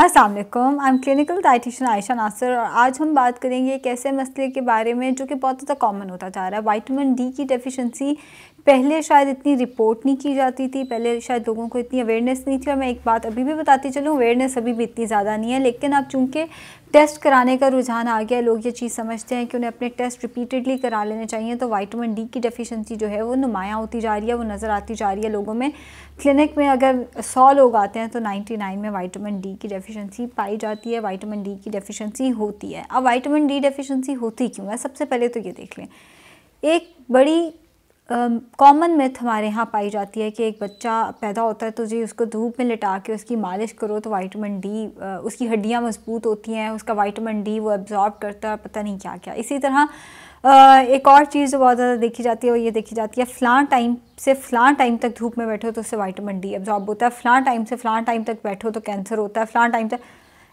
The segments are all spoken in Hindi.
Aslam I am clinical dietitian Ayesha Nasir और आज हम बात करेंगे एक ऐसे मसले के बारे में जो कि बहुत ज़्यादा कॉमन होता जा रहा है वाइटमिन डी की डेफिशिएंसी पहले शायद इतनी रिपोर्ट नहीं की जाती थी पहले शायद लोगों को इतनी अवेयरनेस नहीं थी और मैं एक बात अभी भी बताती चलूँ अवेयरनेस अभी भी इतनी ज़्यादा नहीं है लेकिन अब चूँकि टेस्ट कराने का रुझान आ गया लोग ये चीज़ समझते हैं कि उन्हें अपने टेस्ट रिपीटेडली करा लेने चाहिए तो वाइटामिन डी की डेफिशिएंसी जो है वो नुमाया होती जा रही है वो नज़र आती जा रही है लोगों में क्लिनिक में अगर सौ लोग आते हैं तो 99 में वाइटामिन डी की डेफिशिएंसी पाई जाती है वाइटामिन डी की डेफिशेंसी होती है अब वाइटामिन डी डेफिशेंसी होती क्यों है सबसे पहले तो ये देख लें एक बड़ी कॉमन मिथ हमारे यहाँ पाई जाती है कि एक बच्चा पैदा होता है तो जी उसको धूप में लिटा के उसकी मालिश करो तो वाइटामिन डी उसकी हड्डियाँ मजबूत होती हैं उसका वाइटामिन डी वो एब्जॉर्ब करता है पता नहीं क्या क्या इसी तरह एक और चीज़ जो बहुत ज़्यादा देखी जाती है वो ये देखी जाती है फ़लाँ टाइम से फ़लाँ टाइम तक धूप में बैठो तो उससे वाइटामिन डी एब्जॉर्ब होता है फ़लाँ टाइम से फ़लाँ टाइम तक बैठो तो कैंसर होता है फ़लाँ टाइम तक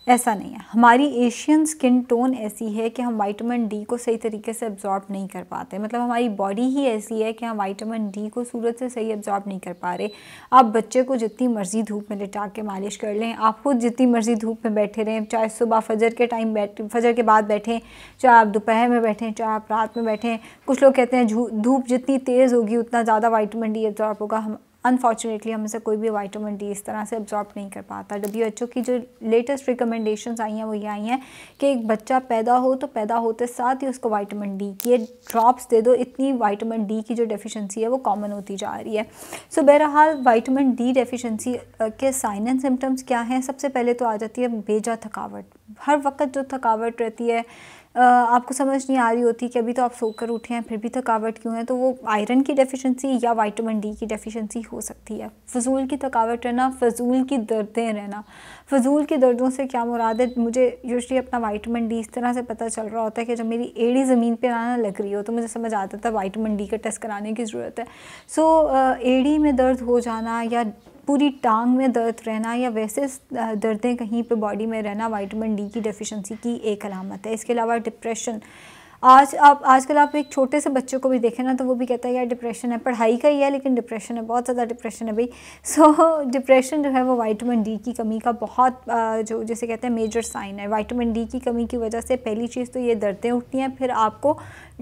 ऐसा नहीं है हमारी एशियन स्किन टोन ऐसी है कि हम वाइटामिन डी को सही तरीके से एब्जॉर्ब नहीं कर पाते मतलब हमारी बॉडी ही ऐसी है कि हम वाइटामिन डी को सूरज से सही एब्जॉर्ब नहीं कर पा रहे आप बच्चे को जितनी मर्ज़ी धूप में लिटा के मालिश कर लें आप खुद जितनी मर्ज़ी धूप में बैठे रहें चाहे सुबह फजर के टाइम बैठ फजर के बाद बैठें चाहे आप दोपहर में बैठें चाहे आप रात में बैठें कुछ लोग कहते हैं धूप जितनी तेज़ होगी उतना ज़्यादा वाइटामिन डी एब्जॉर्ब होगा हम अनफॉर्चुनेटली हम इसे कोई भी वाइटामिन डी इस तरह से अब्जॉर्ब नहीं कर पाता डब्ल्यू एच ओ की जो लेटेस्ट रिकमेंडेशन आई हैं वो ये आई हैं कि एक बच्चा पैदा हो तो पैदा होते साथ ही उसको वाइटामिन डी की ड्रॉप्स दे दो इतनी वाइटामिन डी की जो डेफिशिएंसी है वो कॉमन होती जा रही है सो so, बहरहाल वाइटामिन डी डेफिशिएंसी के साइन एंड सिम्टम्स क्या हैं सबसे पहले तो आ जाती है बेजा थकावट हर वक्त जो थकावट रहती है आपको समझ नहीं आ रही होती कि अभी तो आप सोकर उठे हैं फिर भी थकावट क्यों है तो वो आयरन की डेफिशिएंसी या विटामिन डी की डेफिशिएंसी हो सकती है फजूल की थकावट रहना फजूल की दर्दें रहना फजूल की दर्दों से क्या मुराद है मुझे यूजली अपना वाइटामिन डी इस तरह से पता चल रहा होता है कि जब मेरी एड़ी ज़मीन पर आना लग रही हो तो मुझे समझ आता था वाइटामिन डी का टेस्ट कराने की ज़रूरत है सो so, एड़ी में दर्द हो जाना या पूरी टांग में दर्द रहना या वैसे दर्दें कहीं पे बॉडी में रहना वाइटामिन डी की डेफिशिएंसी की एक अलामत है इसके अलावा डिप्रेशन आज आप आजकल आप एक छोटे से बच्चे को भी देखें ना तो वो भी कहता है यार डिप्रेशन है पढ़ाई का ही है लेकिन डिप्रेशन है बहुत ज़्यादा डिप्रेशन है भाई सो so, डिप्रेशन जो है वो वाइटामिन डी की कमी का बहुत जो जैसे कहते हैं मेजर साइन है वाइटामिन डी की कमी की वजह से पहली चीज़ तो ये दर्दें उठती हैं फिर आपको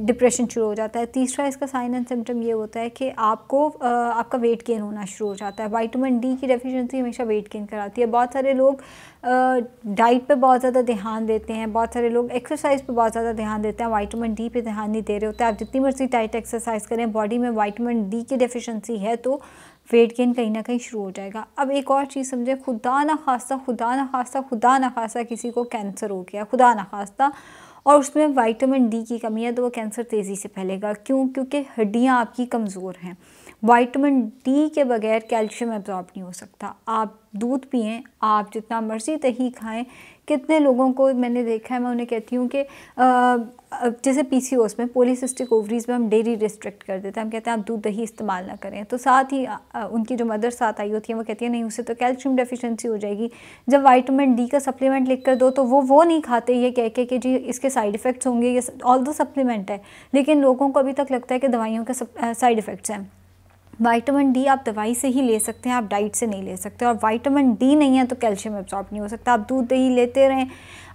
डिप्रेशन शुरू हो जाता है तीसरा इसका साइन एंड सिम्टम ये होता है कि आपको आपका वेट गेन होना शुरू हो जाता है वाइटामिन डी की डेफिशिएंसी हमेशा वेट गेन कराती है बहुत सारे लोग डाइट पे बहुत ज़्यादा ध्यान देते हैं बहुत सारे लोग एक्सरसाइज पे बहुत ज़्यादा ध्यान देते हैं वाइटामिन डी पे ध्यान नहीं दे रहे होते आप जितनी मर्जी डाइट एक्सरसाइज करें बॉडी में वाइटामिन डी की डेफिशेंसी है तो वेट गेन कहीं ना कहीं शुरू हो जाएगा अब एक और चीज़ समझे खुदा ना खास्ता खुदा ना खास्ता खुदा ना खास्ता किसी को कैंसर हो गया खुदा ना खास्ता और उसमें वाइटामिन डी की कमी है तो वो कैंसर तेज़ी से फैलेगा क्यों क्योंकि हड्डियाँ आपकी कमज़ोर हैं वाइटमिन डी के बगैर कैल्शियम एब्जॉर्ब नहीं हो सकता आप दूध पिएँ आप जितना मर्ज़ी दही खाएं कितने लोगों को मैंने देखा है मैं उन्हें कहती हूँ कि जैसे पी सी ओस में पोलिसिस्टिक ओवरीज में हम डेरी रिस्ट्रिक्ट कर देते हैं हम कहते हैं आप दूध दही इस्तेमाल ना करें तो साथ ही उनकी जो मदर साथ आई होती है वो कहती है नहीं उसे तो कैल्शियम डेफिशिएंसी हो जाएगी जब वाइटमिन डी का सप्लीमेंट लिख कर दो तो वो वो नहीं खाते ये कह के कि जी इसके साइड इफ़ेक्ट्स होंगे ये ऑल दो सप्लीमेंट है लेकिन लोगों को अभी तक लगता है कि दवाइयों के साइड इफ़ेक्ट्स हैं वाइटामिन डी आप दवाई से ही ले सकते हैं आप डाइट से नहीं ले सकते और वाइटामिन डी नहीं है तो कैल्शियम एब्जॉर्ब नहीं हो सकता आप दूध दही लेते रहें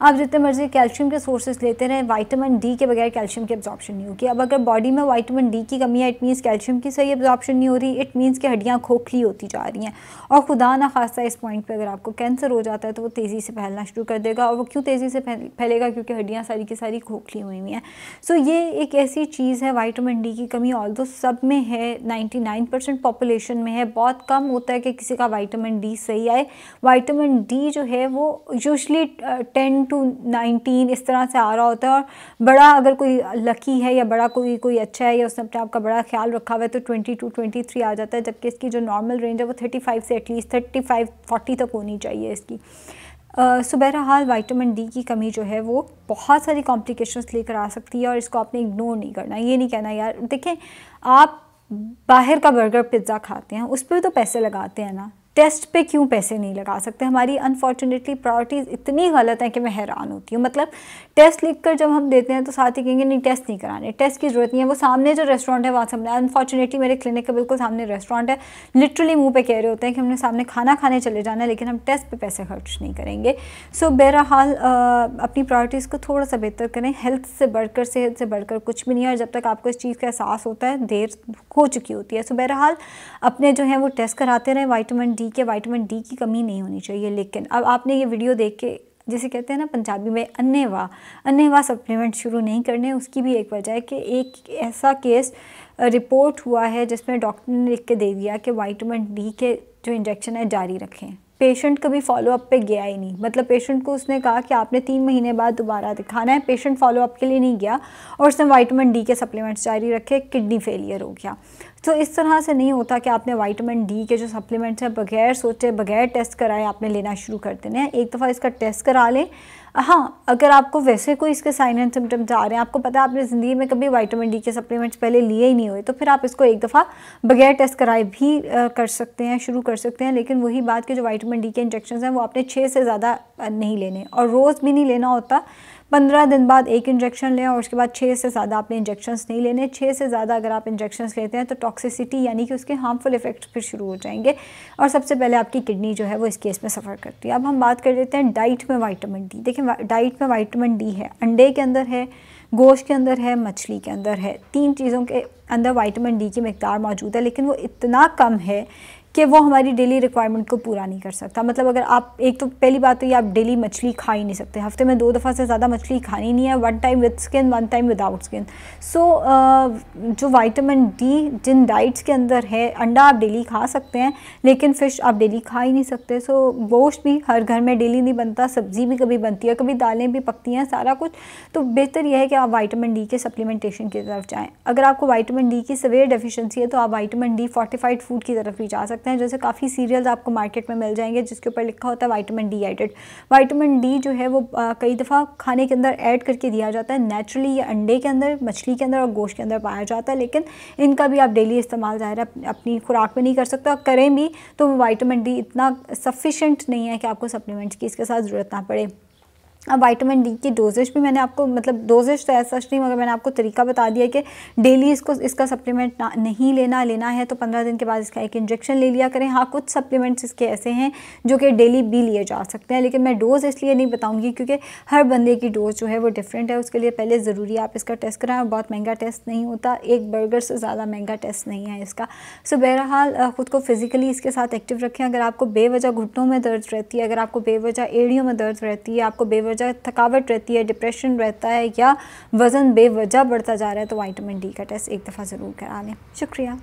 आप जितने मर्ज़ी कैल्शियम के सोर्सेज लेते रहें वाइटामिन डी के बगैर कैल्शियम की एब्जॉर्प्शन नहीं होगी अब अगर बॉडी में वाइटामिन डी की कमी है इट मीन्स कैल्शियम की सही एब्जॉर्प्शन नहीं हो रही इट मीन्स कि हड्डियाँ खोखली होती जा रही हैं और खुदा ना खासा इस पॉइंट पर अगर आपको कैंसर हो जाता है तो वो तेज़ी से फैलना शुरू कर देगा और वो क्यों तेज़ी से फैलेगा क्योंकि हड्डियाँ सारी की सारी खोखली हुई हुई हैं सो ये एक ऐसी चीज़ है वाइटामिन डी की कमी ऑल सब में है नाइन्टी परसेंट पॉपुलेशन में है बहुत कम होता है कि किसी का वाइटामिन डी सही आए वाइटामिन डी जो है वो यूजली टेन टू नाइनटीन इस तरह से आ रहा होता है और बड़ा अगर कोई लकी है या बड़ा कोई कोई अच्छा है या उसने अपने आपका बड़ा ख्याल रखा हुआ है तो ट्वेंटी टू ट्वेंटी थ्री आ जाता है जबकि इसकी जो नॉर्मल रेंज है वो थर्टी फाइव से एटलीस्ट थर्टी फाइव फोर्टी तक होनी चाहिए इसकी सो हाल वाइटामिन डी की कमी जो है वो बहुत सारी कॉम्प्लिकेशंस लेकर आ सकती है और इसको आपने इग्नोर नहीं करना ये नहीं कहना यार देखें आप बाहर का बर्गर पिज़्ज़ा खाते हैं उस पर तो पैसे लगाते हैं ना टेस्ट पे क्यों पैसे नहीं लगा सकते हमारी अनफॉर्चुनेटली प्रायोरिटीज़ इतनी गलत हैं कि मैं हैरान होती हूँ मतलब टेस्ट लिख कर जब हम देते हैं तो साथ ही कहेंगे नहीं टेस्ट नहीं कराने टेस्ट की ज़रूरत नहीं है वो सामने जो रेस्टोरेंट है वहाँ से हमने अनफॉर्चुनेटली मेरे क्लिनिक के बिल्कुल सामने रेस्टोरेंट है लिटरली मुँह पर कह रहे होते हैं कि हमने सामने खाना खाने चले जाना है लेकिन हम टेस्ट पर पैसे खर्च नहीं करेंगे सो so, बहरहाल अपनी प्रायोरिटीज़ को थोड़ा सा बेहतर करें हेल्थ से बढ़कर सेहत से बढ़कर कुछ भी नहीं है और जब तक आपको इस चीज़ का एहसास होता है देर हो चुकी होती है सो बहरहाल अपने जो है वो टेस्ट कराते रहें वाइटामिन डी डी के वाइटमिन डी की कमी नहीं होनी चाहिए लेकिन अब आपने ये वीडियो देख के जिसे कहते हैं ना पंजाबी में अन्यवा अन्नेवा सप्लीमेंट शुरू नहीं करने उसकी भी एक वजह है कि एक ऐसा केस रिपोर्ट हुआ है जिसमें डॉक्टर ने लिख के दे दिया कि वाइटमिन डी के जो इंजेक्शन है जारी रखें पेशेंट कभी फॉलोअप पे गया ही नहीं मतलब पेशेंट को उसने कहा कि आपने तीन महीने बाद दोबारा दिखाना है पेशेंट फॉलोअप के लिए नहीं गया और उसने वाइटमिन डी के सप्लीमेंट्स जारी रखे किडनी फेलियर हो गया तो इस तरह से नहीं होता कि आपने वाइटामिन डी के जो सप्लीमेंट्स हैं बगैर सोचे बगैर टेस्ट कराए आपने लेना शुरू कर देने हैं एक दफ़ा इसका टेस्ट करा लें हाँ अगर आपको वैसे कोई इसके साइन एंड सिम्टम्स आ रहे हैं आपको पता है आपने ज़िंदगी में कभी वाइटामिन डी के सप्लीमेंट्स पहले लिए ही नहीं हुए तो फिर आप इसको एक दफ़ा बगैर टेस्ट कराए भी कर सकते हैं शुरू कर सकते हैं लेकिन वही बात कि जो वाइटामिन डी के इंजेक्शन हैं वो आपने छः से ज़्यादा नहीं लेने और रोज़ भी नहीं लेना होता पंद्रह दिन बाद एक इंजेक्शन लें और उसके बाद छः से ज़्यादा आपने इंजेक्शन्स नहीं लेने छः से ज़्यादा अगर आप इंजेक्शंस लेते हैं तो टॉक्सिसिटी यानी कि उसके हार्मफुल इफेक्ट फिर शुरू हो जाएंगे और सबसे पहले आपकी किडनी जो है वो इस केस में सफ़र करती है अब हम बात कर लेते हैं डाइट में वाइटामिन डी देखिए डाइट में वाइटामिन डी है अंडे के अंदर है गोश्त के अंदर है मछली के अंदर है तीन चीज़ों के अंदर वाइटामिन डी की मकदार मौजूद है लेकिन वो इतना कम है कि वो हमारी डेली रिक्वायरमेंट को पूरा नहीं कर सकता मतलब अगर आप एक तो पहली बात तो ये आप डेली मछली खा ही नहीं सकते हफ्ते में दो दफ़ा से ज़्यादा मछली खानी नहीं है one time with skin one time without skin so जो वाइटामिन डी जिन डाइट्स के अंदर है अंडा आप डेली खा सकते हैं लेकिन फ़िश आप डेली खा ही नहीं सकते सो so, गोश्त भी हर घर में डेली नहीं बनता सब्ज़ी भी कभी बनती है कभी दालें भी पकती हैं सारा कुछ तो बेहतर यह है कि आप वाइटामिन डी के सप्लीमेंटेशन की तरफ जाएँ अगर आपको वाइटामिन डी की सवेयर डेफिशेंसी है तो आप वाइटामिन डी फोर्टिफाइड फूड की तरफ भी जा सकते सकते हैं जैसे काफ़ी सीरियल्स आपको मार्केट में मिल जाएंगे जिसके ऊपर लिखा होता है vitamin D added vitamin D जो है वो कई दफ़ा खाने के अंदर ऐड करके दिया जाता है नेचुरली ये अंडे के अंदर मछली के अंदर और गोश्त के अंदर पाया जाता है लेकिन इनका भी आप डेली इस्तेमाल ज़ाहिर है अपनी खुराक में नहीं कर सकते और करें भी तो वाइटामिन डी इतना सफिशेंट नहीं है कि आपको सप्लीमेंट्स की इसके साथ ज़रूरत ना पड़े अब वाइटामिन डी की डोजेज भी मैंने आपको मतलब डोजेज तो ऐसा नहीं मगर मैंने आपको तरीका बता दिया कि डेली इसको इसका सप्लीमेंट नहीं लेना लेना है तो पंद्रह दिन के बाद इसका एक इंजेक्शन ले लिया करें हाँ कुछ सप्लीमेंट्स इसके ऐसे हैं जो कि डेली भी लिए जा सकते हैं लेकिन मैं डोज़ इसलिए नहीं बताऊँगी क्योंकि हर बंदे की डोज़ जो है वो डिफरेंट है उसके लिए पहले ज़रूरी आप इसका टेस्ट कराएं और बहुत महंगा टेस्ट नहीं होता एक बर्गर से ज़्यादा महंगा टेस्ट नहीं है इसका सो बहरहाल ख़ुद को फिज़िकली इसके साथ एक्टिव रखें अगर आपको बेवजह घुटनों में दर्द रहती है अगर आपको बेवजह एड़ियों में दर्द रहती है आपको बेवजह वजह थकावट रहती है डिप्रेशन रहता है या वज़न बेवजह बढ़ता जा रहा है तो वाइटामिन डी का टेस्ट एक दफ़ा ज़रूर करा लें शुक्रिया